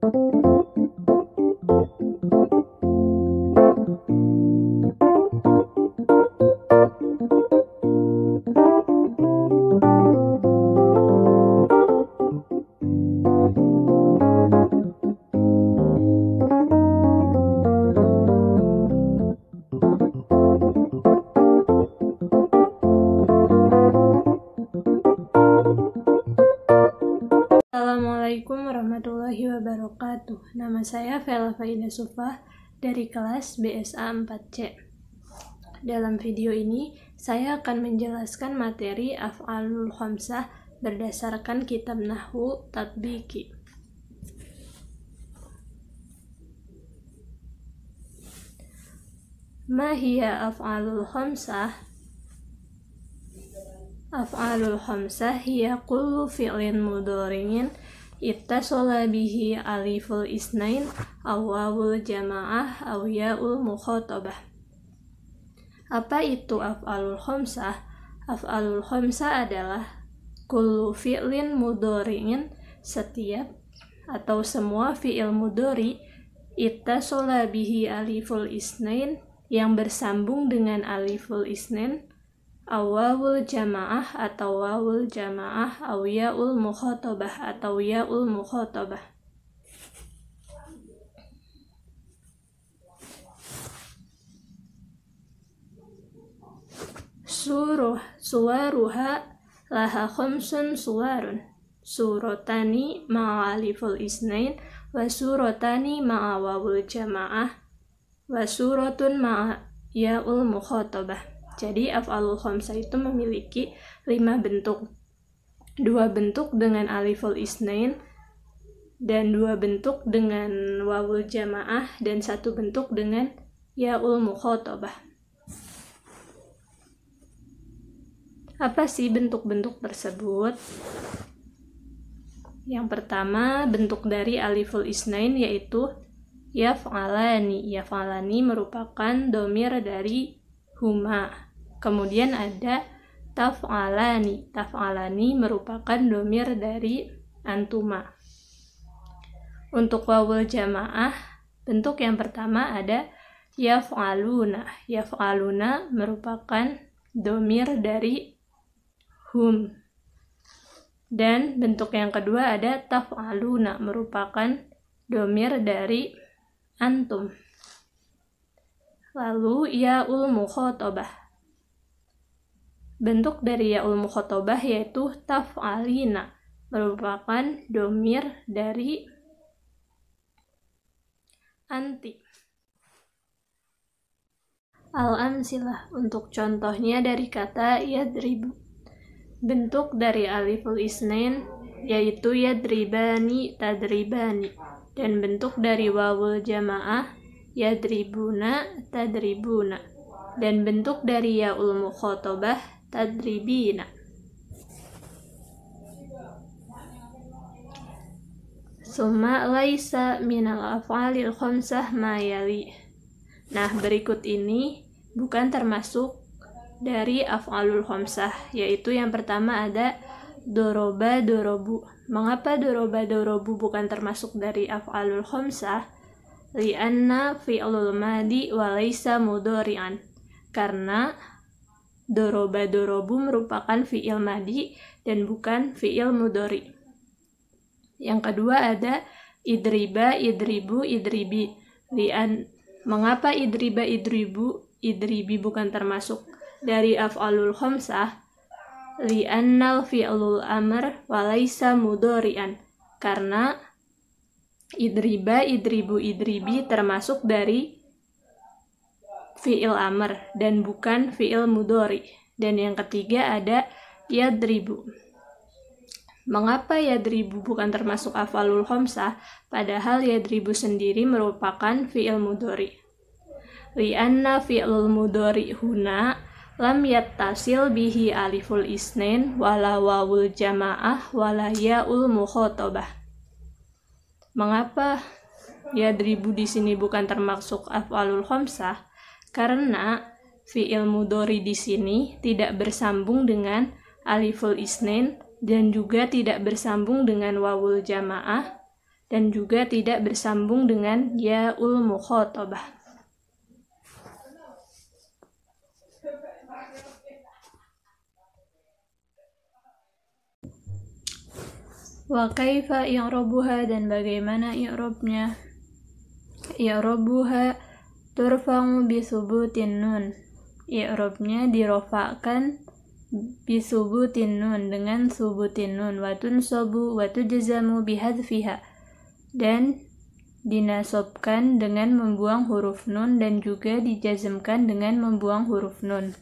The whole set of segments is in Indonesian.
嗯 Assalamualaikum warahmatullahi wabarakatuh. Nama saya Vela Faida Sufah dari kelas BSA 4C. Dalam video ini, saya akan menjelaskan materi af'alul khamsah berdasarkan kitab Nahwu Tatbiki. Mahia af'alul khamsah Af'alul khamsah hiya kullu fi'lin mudhari'in ittasala bihi aliful isnain awawul jamaah awyaul mukhotabah apa itu af'alul khomsah? af'alul khomsah adalah kullu fi'lin mudori'in setiap atau semua fi'il mudori ittasola bihi aliful isnain yang bersambung dengan aliful isnain awawul jamaah atau wawul jamaah yaul mukhatabah atau yaul mukhatabah suruh suwaruha laha khumsun suwarun surotani ma'aliful isnain wa surotani ma'awawul jamaah wa suratun ma'a yaul mukhatabah jadi af'alul khamsah itu memiliki lima bentuk. Dua bentuk dengan aliful isnain dan dua bentuk dengan wawul jamaah dan satu bentuk dengan yaul mukhotobah. Apa sih bentuk-bentuk tersebut? Yang pertama, bentuk dari aliful isnain yaitu yaf'alani. Yaf'alani merupakan domir dari huma. Kemudian ada taf'alani. Taf'alani merupakan domir dari antuma. Untuk wawul jamaah, bentuk yang pertama ada yaf'aluna. Yaf'aluna merupakan domir dari hum. Dan bentuk yang kedua ada taf'aluna merupakan domir dari antum. Lalu yaul mukhotobah Bentuk dari ya ulmu khotobah yaitu taf'alina, merupakan domir dari anti. Al-amsilah untuk contohnya dari kata yadribu. Bentuk dari aliful isnain yaitu yadribani tadribani dan bentuk dari wawul jamaah yadribuna tadribuna dan bentuk dari yaul mukhotobah tadribina summa laisa minal af'alil khamsah ma yali. Nah, berikut ini bukan termasuk dari af'alul khamsah, yaitu yang pertama ada doroba dorobu. Mengapa doroba dorobu bukan termasuk dari af'alul khamsah? Lianna fi'lul madi wa laisa mudori'an. Karena Doroba dorobu merupakan fiil madi dan bukan fiil mudori. Yang kedua ada idriba, idribu, idribi. Lian, mengapa idriba, idribu, idribi bukan termasuk dari af'alul khomsah? Li'annal fi'lul amr walaisa mudori'an. Karena idriba, idribu, idribi termasuk dari fi'il amr dan bukan fi'il mudori. Dan yang ketiga ada yadribu. Mengapa yadribu bukan termasuk afalul homsah, padahal yadribu sendiri merupakan fi'il mudori? Lianna fi'il mudori huna lam yattasil bihi aliful isnin wala wawul jamaah wala yaul mukhotobah. Mengapa yadribu di sini bukan termasuk afalul homsah? Karena fi'il mudori di sini tidak bersambung dengan aliful isnin dan juga tidak bersambung dengan wawul jamaah dan juga tidak bersambung dengan yaul mukhotobah. Wa kaifa i'rabuha dan bagaimana i'robnya? i'rabuha turfa'u bisubutin nun i'rabnya dirofakkan bisubutin nun dengan subutin nun watun sobu watu jazamu bihadfiha dan dinasobkan dengan membuang huruf nun dan juga dijazmkan dengan membuang huruf nun.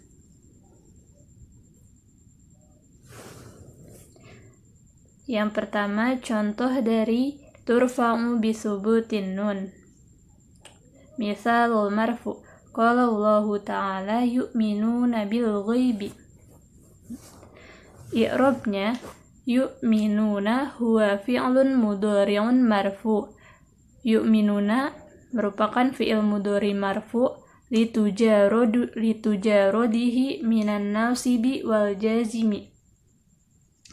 Yang pertama contoh dari turfa'u bisubutin nun misal مثال المرفوع قال الله تعالى يؤمنون بالغيب إعرابnya yu'minuna huwa fi'lun mudhari'un marfu yu'minuna merupakan fi'il mudhari marfu litujarodu litujarodihi minan nasibi wal jazimi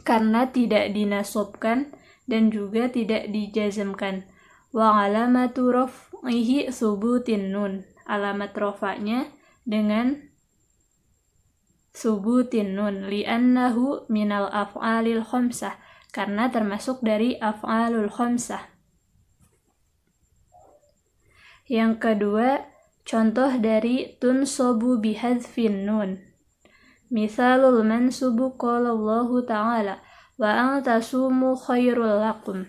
karena tidak dinasobkan dan juga tidak dijazmkan wa alamatu rof ihi subutin nun. Alamat rofaknya dengan subutin nun annahu minal af'alil khomsah karena termasuk dari af'alul khomsah. Yang kedua, contoh dari tun sobu bihadfin nun. Misalul mansubu subu Allahu ta'ala wa antasumu khairul lakum.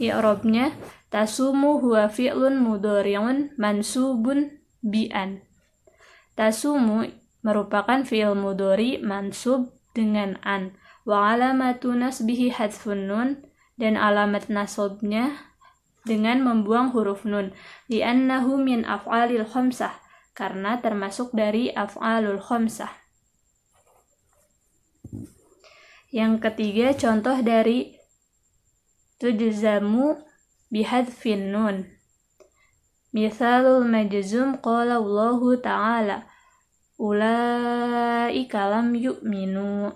robnya Tasumu huwa fi'lun mudhari'un mansubun bi'an. Tasumu merupakan fi'il mudhari mansub dengan an. Wa alamatu nasbihi hadfun nun dan alamat nasabnya dengan membuang huruf nun. Li'annahu min af'alil khamsah karena termasuk dari af'alul khamsah. Yang ketiga contoh dari tujuzamu bihadfin nun. Misalul majzum qala Allah ta'ala ulaika lam yu'minu.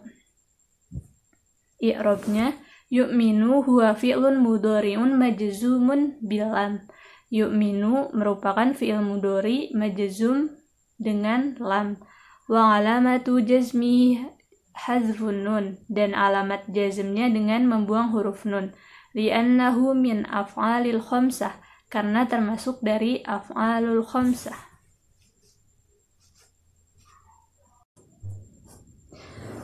I'rabnya yu'minu huwa fi'lun mudhari'un majazumun bilam. Yu'minu merupakan fil mudhari majazum dengan lam. Wa alamatu jazmi hazfun nun dan alamat jazmnya dengan membuang huruf nun li'annahu min af'alil khamsah karena termasuk dari af'alul khamsah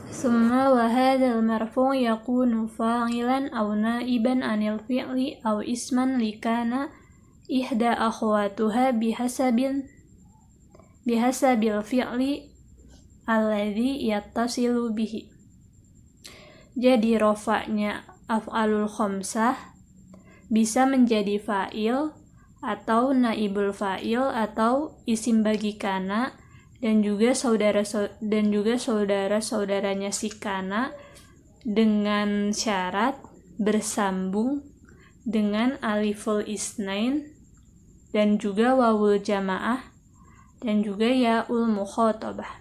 summa wa hadzal marfu yakunu fa'ilan aw na'iban anil fi'li aw isman likana ihda akhwatuha bihasabin bihasabil fi'li alladhi yattasilu bihi jadi rofaknya af'alul khomsah bisa menjadi fa'il atau naibul fa'il atau isim bagi kana dan juga saudara dan juga saudara-saudaranya si kana dengan syarat bersambung dengan aliful isnain dan juga wawul jamaah dan juga yaul mukhotobah.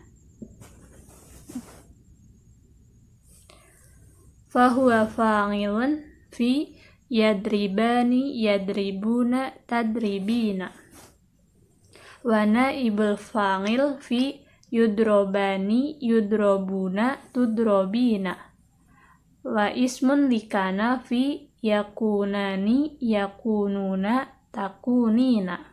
fahuwa fa'ilun fi yadribani yadribuna tadribina wa naibul fa'il fi yudrobani yudrobuna tudrobina wa ismun dikana fi yakunani yakununa takunina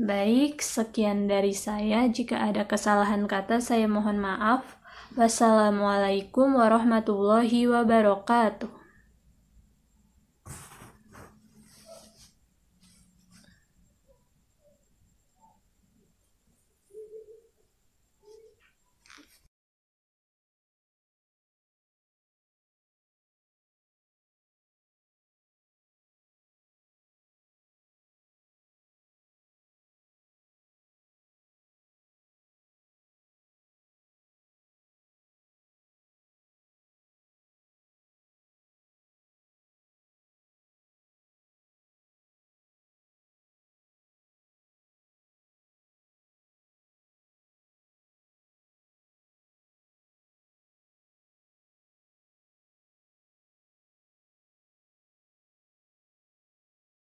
Baik, sekian dari saya. Jika ada kesalahan kata, saya mohon maaf. Wassalamualaikum warahmatullahi wabarakatuh.